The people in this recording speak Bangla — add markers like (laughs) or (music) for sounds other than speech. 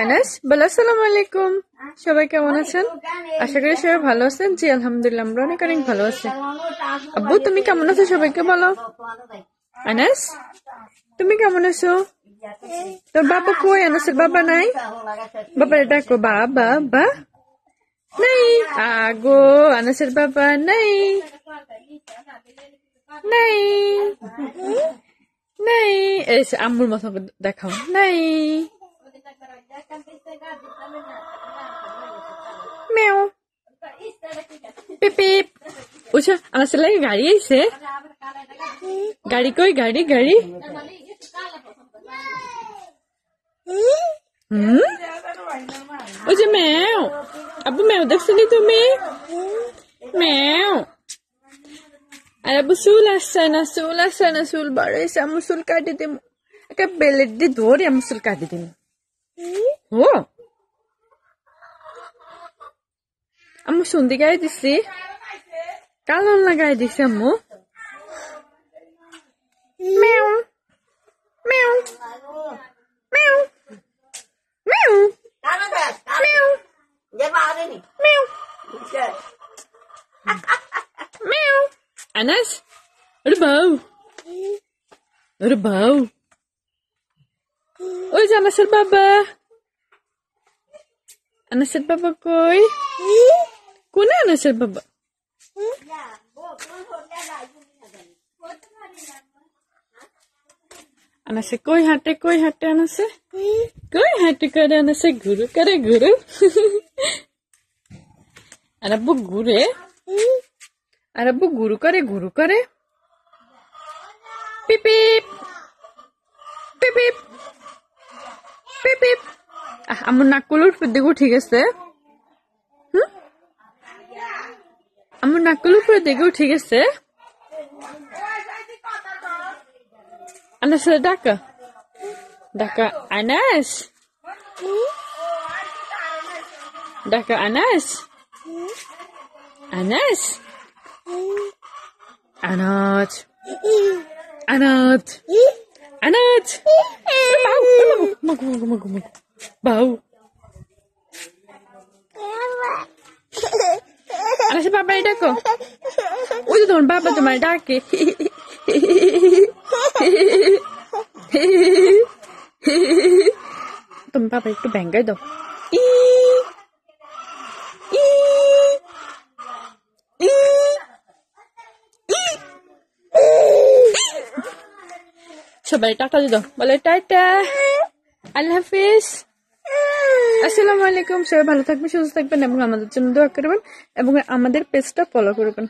আনাস বলো আলাইকুম সবাই কেমন আছেন আশা করি সবাই ভালো আছেন জি আলহামদুলিল্লাহ আমরা অনেক অনেক ভালো আছি আব্বু তুমি কেমন আছো সবাইকে বলো আনাস তুমি কেমন আছো তোর বাবা কই আনাসের বাবা নাই বাবা ডাকো বাবা বা নাই আগো আনাসের বাবা নাই নাই (laughs) নাই এই আম্মুর মতো দেখাও নাই पेप उसे आज गाड़ी आई से गाड़ी कोई गाड़ी गाड़ी उसे मैं अब मैं देख सुनी तुम्हें मैं अरे अब सूल आसना सूल आसना सूल बड़े से मुसूल काट दे एक बेलेट दी दो रे मुसूल काट दे हो আম্মু সন্ধি গায়ে দিছি কালন লাগাই দিছি আম্মু মেউ মেউ মেউ মেউ মেউ মেউ মেউ আনাস rebau rebau ওই যে আনাসের বাবা আনাসের বাবা কই কোনে আনিছে বাবা আনিছে কৈ হাতে কৈ হাতে আনাছে কৈ হাতে কাৰণে আনাছে গুৰু কাৰে গুৰু আৰব গুৰে আৰব গুৰু কাৰে গুৰু কাৰে পিপিপ আমাৰ নাকলৰ ফুটিবোৰ ঠিক আছে We maken er op de deur tegen ze. Anna is de daka. Daka Anas. Daka Anas. Anas. Anad. Anad. Anad. আসে বাবারে ডাকো ওই তো তোমার বাবা তোমার ডাকে তোমার বাবা একটু ব্যাঙ্গাই দাও ই সবাই টাকা দিয়ে দাও বলে টাটা আল্লাহ হাফিজ আসসালামু আলাইকুম সবাই ভালো থাকবেন সুস্থ থাকবেন এবং আমাদের জন্য দোয়া করবেন এবং আমাদের পেজটা ফলো করবেন